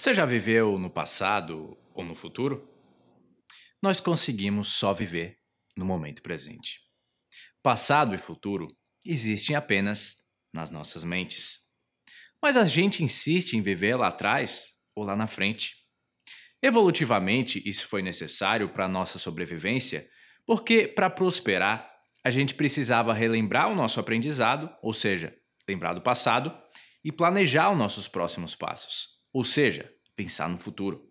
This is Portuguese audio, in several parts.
Você já viveu no passado ou no futuro? Nós conseguimos só viver no momento presente. Passado e futuro existem apenas nas nossas mentes. Mas a gente insiste em viver lá atrás ou lá na frente. Evolutivamente, isso foi necessário para nossa sobrevivência, porque para prosperar, a gente precisava relembrar o nosso aprendizado, ou seja, lembrar do passado, e planejar os nossos próximos passos ou seja, pensar no futuro.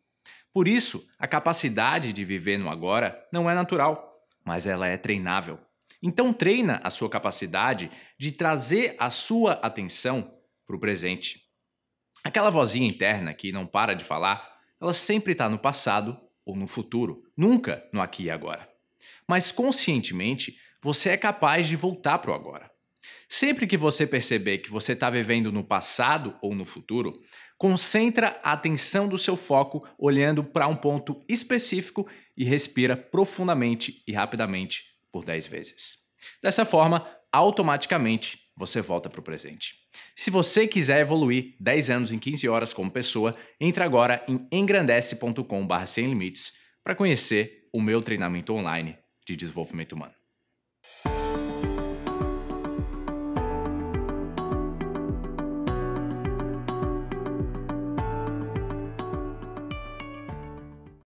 Por isso, a capacidade de viver no agora não é natural, mas ela é treinável. Então treina a sua capacidade de trazer a sua atenção para o presente. Aquela vozinha interna que não para de falar, ela sempre está no passado ou no futuro, nunca no aqui e agora. Mas conscientemente, você é capaz de voltar para o agora. Sempre que você perceber que você está vivendo no passado ou no futuro, Concentra a atenção do seu foco olhando para um ponto específico e respira profundamente e rapidamente por 10 vezes. Dessa forma, automaticamente você volta para o presente. Se você quiser evoluir 10 anos em 15 horas como pessoa, entre agora em engrandece.com/sem limites para conhecer o meu treinamento online de desenvolvimento humano.